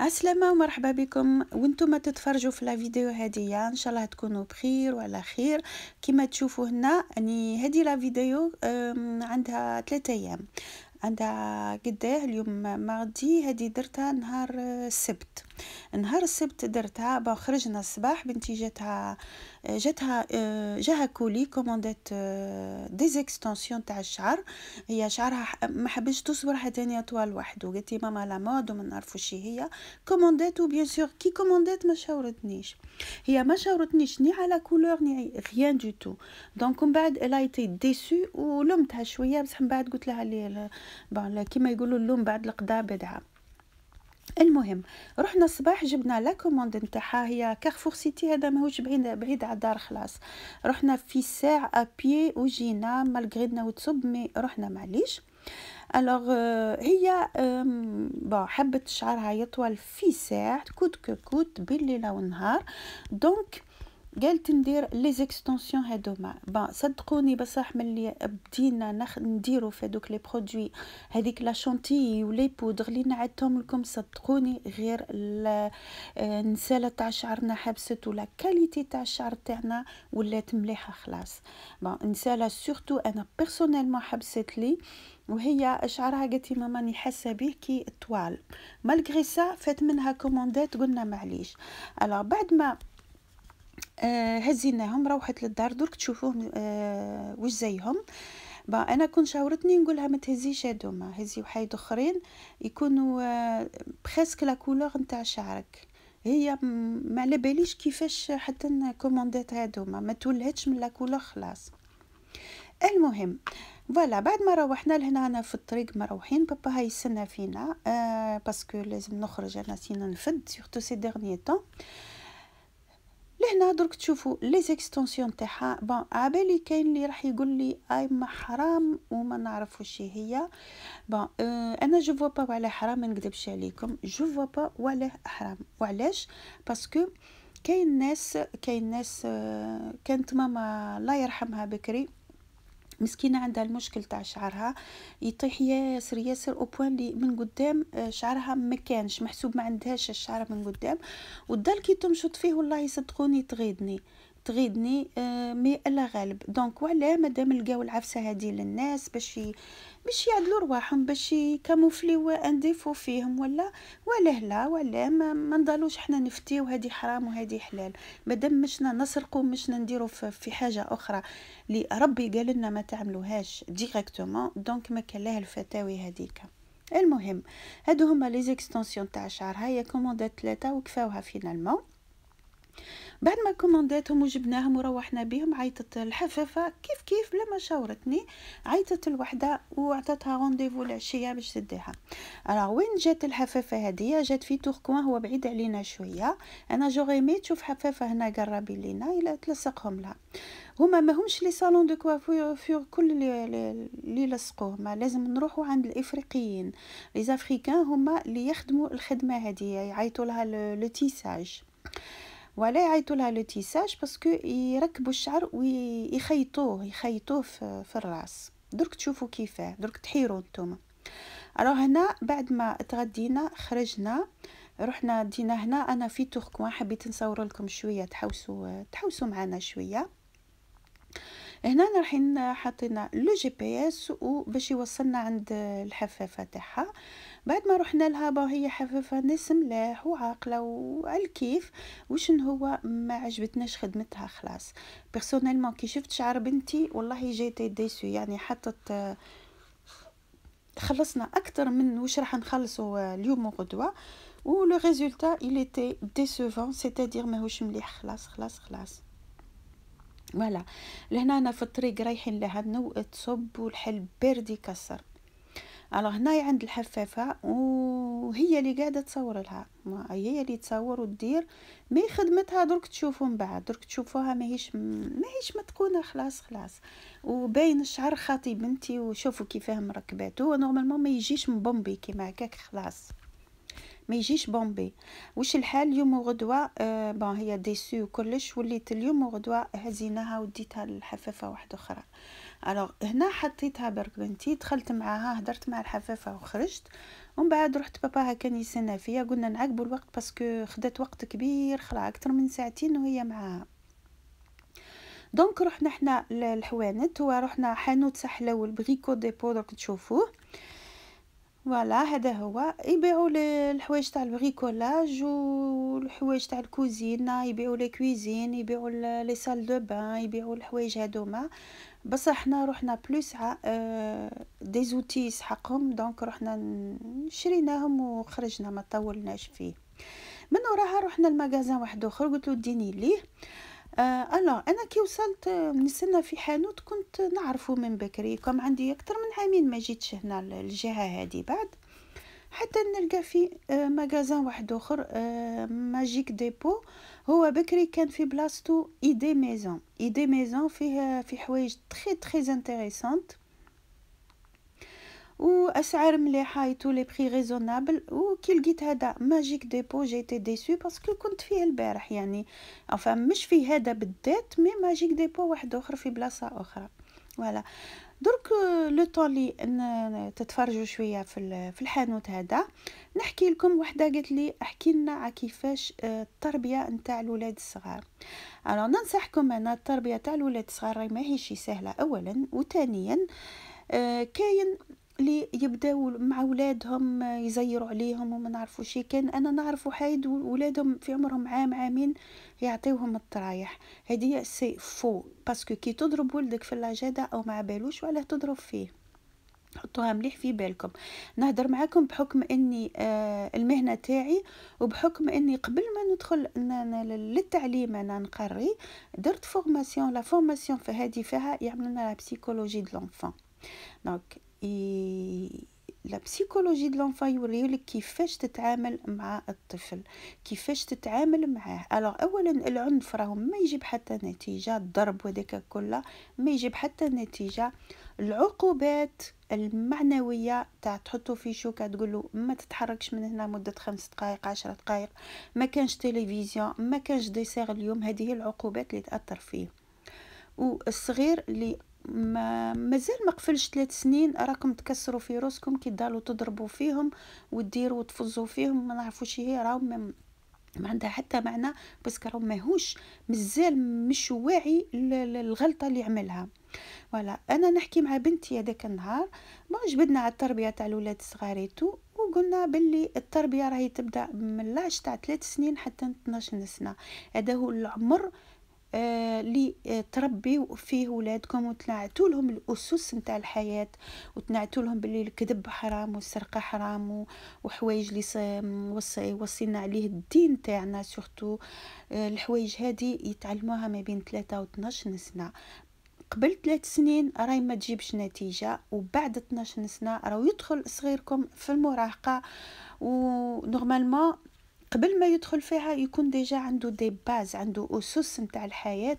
عسلامة ومرحبا بكم وانتم تتفرجوا في لا فيديو هدية ان شاء الله تكونوا بخير وعلى خير كما تشوفوا هنا اني يعني هذه لا فيديو عندها ثلاثة ايام عندها قداه اليوم مغدي هذه درتها نهار آه، السبت نهار السبت درتها خرجنا الصباح بنتي جاتها جاتها آه، جاها كولي كوموندات دي آه، اكستنسيون تاع الشعر هي شعرها ما حبش تصبر حتى ثاني طوال وحده قالت لي ماما لا مود وما نعرفوش هي كوموندات وبيان سور كي كوموندات ما شاورتنيش هي ما شاورتنيش ني على كولور ني غيان دو تو دونك من بعد الا ايتي ديسو ولمتها شويه بصح من بعد قلت لها لي بون كيما يقولوا اللوم بعد القضاء بدعه المهم رحنا الصباح جبنا لا كوموند نتاعها هي كارفور سيتي هذا ماهوش بعيد بعيد على الدار خلاص رحنا في ساعة ابي وجينا مالغرينا وتصب مي رحنا معليش الوغ آه، هي بون حبت شعرها يطول في ساعة كوت كوت بالليل ونهار دونك قالت ندير لي زيكستونسيون هادوما با صدقوني بصح ملي بدينا نخ... نديرو في دوك لي برودوي هذيك لا شونتي ولي بودغ اللي نعدتهم لكم صدقوني غير ال... آه، نسالة تاع شعرنا حبست ولا كاليتي تاع الشعر تاعنا ولات مليحه خلاص با نسالة سورتو انا بيرسونيلمون حبست لي وهي شعرها قالت لي ماما راني حاسه به كي طوال مالغري سا فات منها كوموندات قلنا معليش الوغ بعد ما هزيناهم آه، روحت للدار درك تشوفوهم آه واش زيهم با انا كون شاورتني نقولها ما تهزيش هادوما هزي وحايد اخرين يكونوا آه بريسك لا كولور نتاع شعرك هي ما على باليش كيفاش حتى كومونديت هادوما ما تولهتش من لا كولور خلاص المهم فوالا بعد ما روحنا لهنا انا في الطريق مروحين بابا يستنى فينا آه باسكو لازم نخرج انا سينا نفد سورتو سي ديرني طون لهنا درك تشوفوا لي زيكستونسيون تاعها بون عبالي كاين اللي راح يقول لي اي ما حرام وما نعرف واش هي بون اه euh, انا جو فوا با ولا حرام ما نكذبش عليكم جو فوا با ولا حرام وعلاش باسكو كاين ناس كاين ناس euh, كانت ماما الله يرحمها بكري مسكينه عندها المشكل تاع شعرها يطيح ياسر ياسر او بوان لي من قدام آه، شعرها ما كانش محسوب ما عندهاش الشعر من قدام والدال كي تمشط فيه والله صدقوني تغيضني تغيدني آه، مي الا غالب دونك وعلاه مادام لقاو العفسه هذه للناس باش باش يعدلوا رواحهم باش كاموفليو ان ديفو فيهم ولا ولا لا ولا ما, ما نضلوش حنا نفتيو هذه حرام وهذه حلال مادام مشنا نسرقوا مشنا نديروا في حاجه اخرى اللي ربي قال لنا ما تعملوهاش ديريكتومون دونك ما كان لها الفتاوي هذيك المهم هادو هما لي زيكستونسيون تاع الشعر هيا كوموندات ثلاثه وكفاوها فينالمون بعد ما كومونداتهم وجبناهم وروحنا بهم عيطت الحفافة كيف كيف لما شاورتني عيطت الوحدة وعطتها رونديفو العشية باش تديها راه وين جات الحفافة هادية جات في توركوان هو بعيد علينا شوية انا جوغيمي تشوف حفافة هنا قرابي لينا الا تلصقهم لها هما ما همش لي صالون دو كوافور كل اللي لصقوه ما لازم نروحوا عند الافريقيين لي افريكان هما اللي يخدموا الخدمه هذه يعيطوا لها لو تيساج وعلاه يعيطوا لها لو تيساج باسكو يركبوا الشعر ويخيطوه يخيطوه في, في الراس درك تشوفوا كيفاه درك تحيروا نتوما الو هنا بعد ما تغدينا خرجنا رحنا دينا هنا انا في توركوان حبيت نصور لكم شويه تحوسوا تحوسوا معنا شويه هنا رايحين حاطين لو جي بي اس وباش يوصلنا عند الحفافه تاعها بعد ما رحنا لها با هي حفافة ناس ملاح وعاقلة وعلى كيف وشن هو ما عجبتناش خدمتها خلاص بيرسونيلمون كي شفت شعر بنتي والله جيت ديسو يعني حطت خلصنا اكثر من واش راح نخلصوا آه، اليوم وغدوه و لو ريزولتا il était décevant c'est-à-dire ماهوش مليح خلاص خلاص خلاص فوالا لهنا انا في الطريق رايحين لها النوء تصب والحل باردي كسر الوغ هنايا عند الحفافه وهي اللي قاعده تصور لها ما هي اللي تصور ودير مي خدمتها درك تشوفوا من بعد درك تشوفوها ماهيش ماهيش متقونه خلاص خلاص وباين الشعر خاطي بنتي وشوفوا كيفاه مركباتو نورمالمون ما يجيش مبومبي كيما هكاك خلاص ما يجيش بومبي واش الحال اليوم وغدوه آه بون هي ديسو كلش وليت اليوم وغدوه هزيناها وديتها للحفافه واحده اخرى آه الوغ هنا حطيتها برك بنتي دخلت معاها هدرت مع الحفافه وخرجت ومن بعد رحت باباها كان يسنى فيا قلنا نعقبوا الوقت باسكو خدات وقت كبير خلع اكثر من ساعتين وهي معاها دونك رحنا حنا للحوانت ورحنا حانوت صح الاول بغيكو ديبو درك تشوفوه فوالا هذا هو يبيعوا الحوايج تاع البريكولاج والحوايج تاع الكوزينه يبيعوا لي كويزين يبيعوا لي سال دو بان يبيعوا الحوايج هذوما بصح حنا رحنا بلوس ع آه، دي زوتي حقهم دونك رحنا شريناهم وخرجنا ما طولناش فيه من وراها رحنا لمغازان واحد اخر قلت له اديني ليه آه، الو انا كي وصلت آه، نسنا في حانوت كنت نعرفه من بكري كم عندي اكثر من عامين ما جيتش هنا الجهه هذه بعد حتى نلقى في آه، مغازان واحد اخر ماجيك ديبو هو بكري كان في بلاصتو ايدي ميزون ايدي ميزون فيه في حوايج تري تري انتريسانت واسعار مليحه اي تو لي بري ريزونابل وكي لقيت هذا ماجيك ديبو جيتي ديسو باسكو كنت فيه البارح يعني انفا مش في هذا بالذات مي ماجيك ديبو واحد اخر في بلاصه اخرى فوالا درك لو طون لي تتفرجوا شويه في في الحانوت هذا نحكي لكم وحده قالت لي احكي لنا على كيفاش آه، التربيه نتاع الولاد الصغار انا ننصحكم انا التربيه تاع الولاد الصغار ماهيش سهله اولا وثانيا آه، كاين اللي يبداو مع ولادهم آه، يزيروا عليهم وما شي كان انا نعرف حايد ولادهم في عمرهم عام عامين يعطيوهم الطرايح هذه سي فو باسكو كي تضرب ولدك في العجاده او ما بالوش وعلاه تضرب فيه حطوها مليح في بالكم نهضر معاكم بحكم اني آه المهنه تاعي وبحكم اني قبل ما ندخل للتعليم انا نقري درت فورماسيون لا فورماسيون في هذه فيها يعملنا لا بسيكولوجي دو لونفون دونك لا بسيكولوجي دو لونفا يوريولك كيفاش تتعامل مع الطفل كيفاش تتعامل معاه الوغ اولا العنف راه ما يجيب حتى نتيجه الضرب وداك كله ما يجيب حتى نتيجه العقوبات المعنويه تاع تحطو في شوكه تقول له ما تتحركش من هنا مده خمس دقائق عشرة دقائق ما كانش تلفزيون ما كانش ديسير اليوم هذه العقوبات اللي تاثر فيه والصغير اللي ما مازال ما قفلش ثلاث سنين راكم تكسروا في روسكم كي ضالوا تضربوا فيهم وتديروا وتفزوا فيهم ما نعرفوش هي راهو ما عندها حتى معنى باسكو راهو ماهوش مازال مش واعي للغلطه اللي عملها فوالا انا نحكي مع بنتي هذاك النهار ما جبدنا على التربيه تاع الولاد صغاريتو وقلنا باللي التربيه راهي تبدا من لاش تاع ثلاث سنين حتى 12 سنه هذا هو العمر اللي آه، تربيو فيه ولادكم وتنعتوا لهم الاسس نتاع الحياه وتنعتوا لهم باللي الكذب حرام والسرقه حرام وحوايج اللي وصينا عليه الدين تاعنا سورتو آه، الحوايج هذه يتعلموها ما بين 3 و 12 سنه قبل ثلاث سنين راي ما تجيبش نتيجة وبعد 12 سنة راهو يدخل صغيركم في المراهقة ونورمالمون قبل ما يدخل فيها يكون ديجا عنده دي باز عنده اسس نتاع الحياه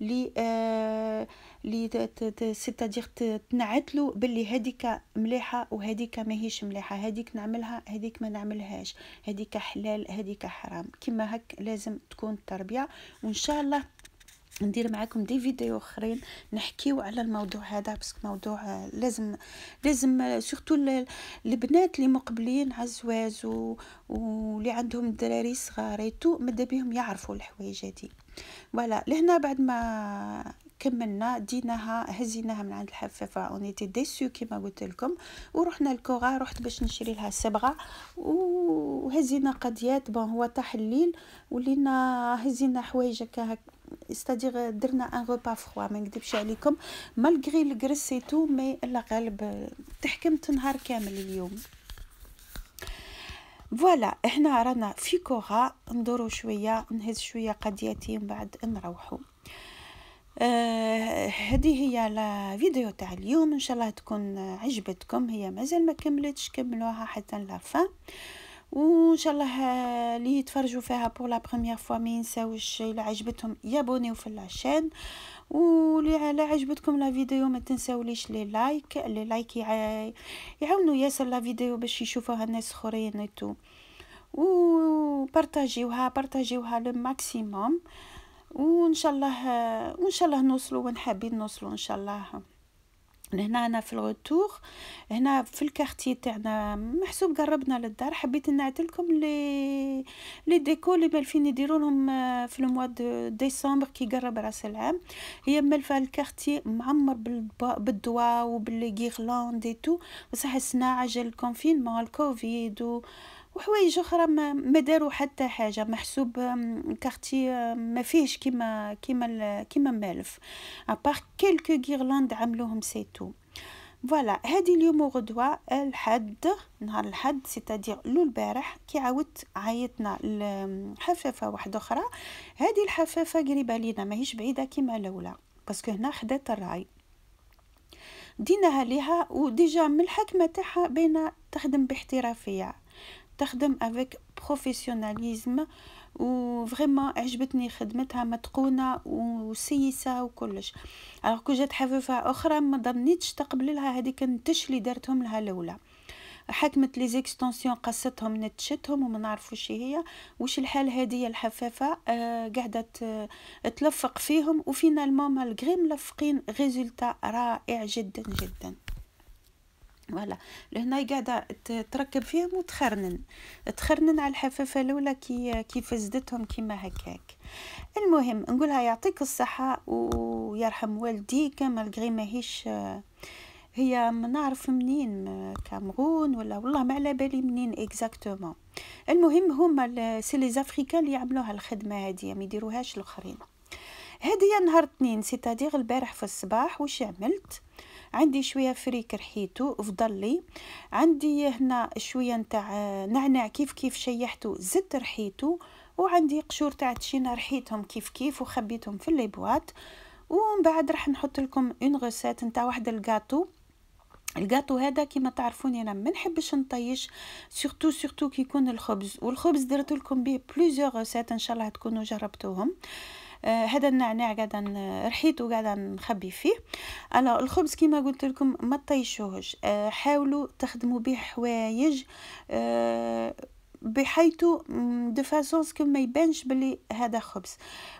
لي آه لي سيتادير تنعت له باللي هذيك مليحه وهذيك ماهيش مليحه هذيك نعملها هذيك ما نعملهاش هذيك حلال هذيك حرام كيما هك لازم تكون التربيه وان شاء الله ندير معكم دي فيديو اخرين نحكيو على الموضوع هذا باسكو موضوع آه، لازم لازم آه، سورتو البنات اللي مقبلين على الزواج واللي عندهم دراري صغار ايتو ماذا بهم يعرفوا الحوايج هادي فوالا لهنا بعد ما كملنا ديناها هزيناها من عند الحفافه اونيتي ديسو كيما قلت لكم ورحنا لكوغا رحت باش نشري لها صبغه وهزينا قضيات بون هو تحليل ولينا هزينا حوايج هكا استادير euh, درنا ان غوبا فخوا ما نكذبش عليكم مالغري الكرس تو مي لا غالب تحكمت نهار كامل اليوم فوالا هنا رانا في كوغا ندورو شويه نهز شويه قضيتي من بعد نروحو آه هذه هي لا فيديو تاع اليوم ان شاء الله تكون عجبتكم هي مازال ما كملتش كملوها حتى لا فان وان شاء الله آه، اللي يتفرجوا فيها بور لا بروميير فوا ما ينساوش الا عجبتهم يابونيو في لاشين واللي على عجبتكم لا فيديو ما تنساوليش لي لايك لي لايك يعاونوا ياسر لا فيديو باش يشوفوها الناس اخرين ايتو و بارطاجيوها لو ماكسيموم وان شاء الله آه، وان شاء الله نوصلوا وين حابين نوصلوا ان شاء الله لهنا انا في الغوتور هنا في الكارتي تاعنا محسوب قربنا للدار حبيت نعدل لكم لي لي ديكو اللي مالفين يديروا لهم آه، في الموا ديسمبر كي قرب راس العام هي مالفه الكارتي معمر بالضوا وبالغيرلاند اي تو بصح السنه عجل الكونفينمون الكوفيد و وحوايج اخرى ما, ما داروا حتى حاجه محسوب كارتي ما فيهش كيما كيما كيما مالف ابار كيلكو غيرلاند عملوهم سيتو فوالا هذه اليوم وغدوة الحد نهار الحد سيتادير لو البارح كي عاودت عيطنا لحفافة واحدة أخرى هذه الحفافة قريبة لينا ماهيش بعيدة كيما الأولى باسكو هنا خدات الراي ديناها ليها وديجا من الحكمة تاعها بينا تخدم باحترافية تخدم افيك بروفيسيوناليزم وفريمون عجبتني خدمتها متقونه وسيسه وكلش الوغ كو جات حفيفه اخرى ما ظنيتش تقبل لها هذيك النتش اللي دارتهم لها الاولى حكمت لي زيكستونسيون قصتهم نتشتهم وما نعرفوش هي وش الحال هذه الحفافه آه قاعده تلفق فيهم وفينالمون مالغري ملفقين ريزولتا رائع جدا جدا فوالا لهنا قاعده تركب فيهم وتخرنن تخرنن على الحفافه الاولى كي كي فزدتهم كيما هكاك المهم نقولها يعطيك الصحه ويرحم والديك مالغري ماهيش هي ما نعرف منين كامرون ولا والله ما على بالي منين اكزاكتومون المهم هما سي لي افريكان اللي يعملوها الخدمه هذه ما يديروهاش الاخرين هذه هي نهار اثنين سيتادير البارح في الصباح واش عملت عندي شويه فريك رحيتو فضل لي عندي هنا شويه نتاع آه، نعناع كيف كيف شيحته زدت رحيتو وعندي قشور تاع تشينا رحيتهم كيف كيف وخبيتهم في لي بواط ومن بعد راح نحط لكم اون غوسيت نتاع واحد الكاطو الكاطو هذا كيما تعرفوني انا ما نحبش نطيش سورتو سورتو كي يكون الخبز والخبز درت لكم به بليزيور غوسيت ان شاء الله تكونوا جربتوهم آه آه، هذا النعناع قاعده رحيته قاعده نخبي فيه انا الخبز كما قلت لكم ما تطيشوهش آه، حاولوا تخدموا به حوايج آه، بحيث دو فاسونس ما يبانش بلي هذا خبز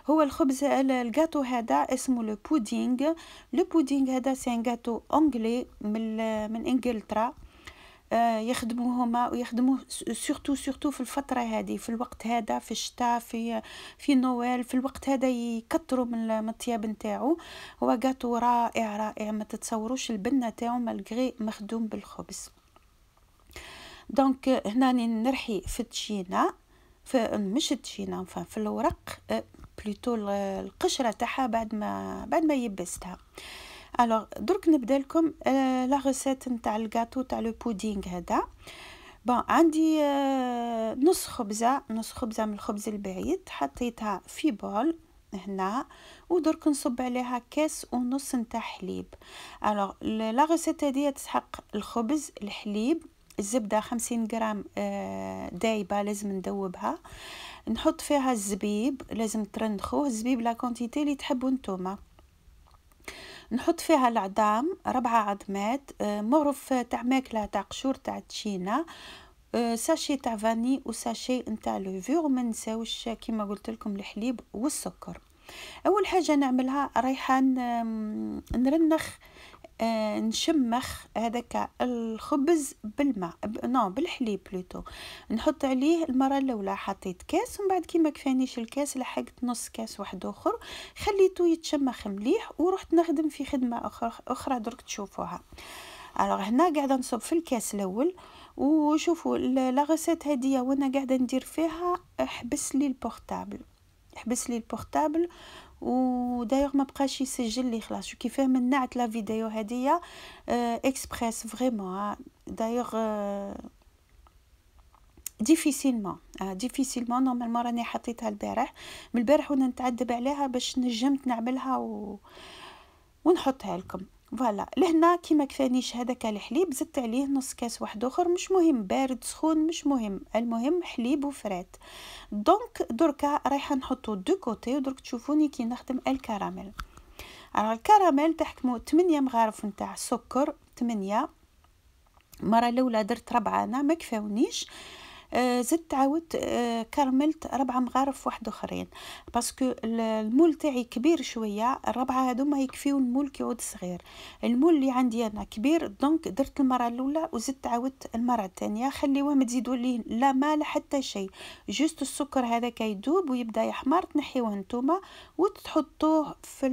هو الخبز الجاتو هذا اسمه لو بودينغ لو بودينغ هذا ان جاتو انجلي من من انجلترا آه، يخدموهما ويخدموا سورتو سورتو في الفتره هذه في الوقت هذا في الشتاء في في نويل في الوقت هذا يكثروا من الطياب نتاعو هو كاتو رائع رائع ما تتصوروش البنه تاعو مالغري مخدوم بالخبز دونك هنا نرحي في التشينه في مش التشينه في الورق بلوتو آه، القشره تاعها بعد ما بعد ما يبستها الوغ درك نبدا لكم لا آه، ريسيت نتاع الكاطو تاع لو بودينغ هذا بون عندي آه، نص خبزه نص خبزه من الخبز البعيد حطيتها في بول هنا ودرك نصب عليها كاس ونص نتاع حليب الوغ لا ريسيت هذه تسحق الخبز الحليب الزبده 50 غرام آه، دايبه لازم ندوبها نحط فيها الزبيب لازم ترنخوه الزبيب لا كونتيتي اللي تحبوا نتوما نحط فيها العظام ربعة عظمات آه، مغرف تاع ماكله تاع قشور تاع تشينا آه، ساشي تاع فاني وساشي نتاع لوفيغ وما نساوش كيما قلت لكم الحليب والسكر اول حاجه نعملها ريحان نرنخ آه، نشمخ هذاك الخبز بالماء ب... نو بالحليب بلوتو نحط عليه المره الاولى حطيت كاس ومن بعد ما كفانيش الكاس لحقت نص كاس واحد اخر خليته يتشمخ مليح ورحت نخدم في خدمه اخرى اخرى درك تشوفوها الوغ هنا قاعده نصب في الكاس الاول وشوفوا لا غسيت هذه وانا قاعده ندير فيها حبس لي البورتابل حبس لي البورتابل ودايوغ ما بقاش يسجل لي خلاص كيفاه منعت لا فيديو هدية اه اكسبريس فريمون دايوغ اه ديفيسيلمون اه ديفيسيلمون نورمالمون راني حطيتها البارح من البارح وانا نتعذب عليها باش نجمت نعملها و... ونحطها لكم فوالا لهنا كيما كفانيش هذاك الحليب زدت عليه نص كاس واحد اخر مش مهم بارد سخون مش مهم المهم حليب وفرات دونك دركا رايحه نحطو دو كوتي ودرك تشوفوني كي نخدم الكراميل على الكراميل تحكمو 8 مغارف نتاع سكر 8 مره الاولى درت ربعه انا ما كفاونيش آه، زدت عاودت آه، كرملت ربعة مغارف واحد اخرين باسكو المول تاعي كبير شويه الربعه هذوما يكفيو المول كي عود صغير المول اللي عندي انا كبير دونك درت المره الاولى وزدت عاودت المره الثانيه خليوه ما تزيدوا ليه لا ما لا حتى شيء جوست السكر هذا كيدوب ويبدا يحمر تنحيوه نتوما وتحطوه في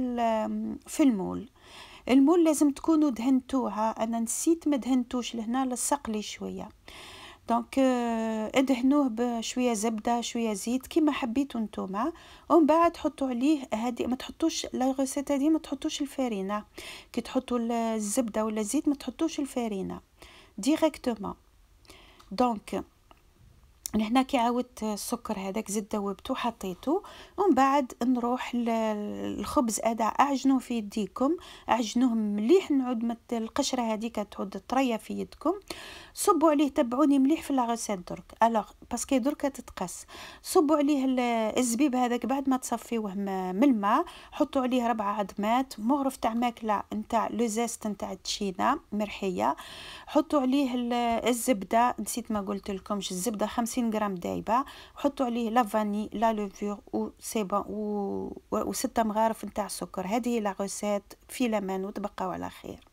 في المول المول لازم تكونوا دهنتوها انا نسيت ما دهنتوش لهنا لصق لي شويه دونك euh, ادهنوه بشويه زبده شويه زيت كيما حبيتو نتوما ومن بعد حطوا عليه هذه ما تحطوش لا ريسيت هذه ما تحطوش الفرينه كي تحطوا الزبده ولا الزيت ما تحطوش الفرينه ديريكتومون دونك لهنا كي عاودت السكر هذاك زد ذوبته حطيتو ومن بعد نروح الخبز هذا اعجنوه في يديكم اعجنوه مليح نعود مت القشره هذيك تعود طريه في يدكم صبوا عليه تبعوني مليح في لاغوسيت درك الوغ باسكو درك تتقص صبوا عليه الزبيب هذاك بعد ما تصفيوه من الماء حطوا عليه ربع عظمات مغرف تاع ماكله نتاع لو زيست نتاع التشينا مرحيه حطوا عليه الزبده نسيت ما قلت لكمش الزبده خمسين 30 غرام دايبه وحطوا عليه لافاني لا لوفور و سيبا و, و... وستة مغارف نتاع السكر هذه هي لا غوسيت في لمان وتبقاو على خير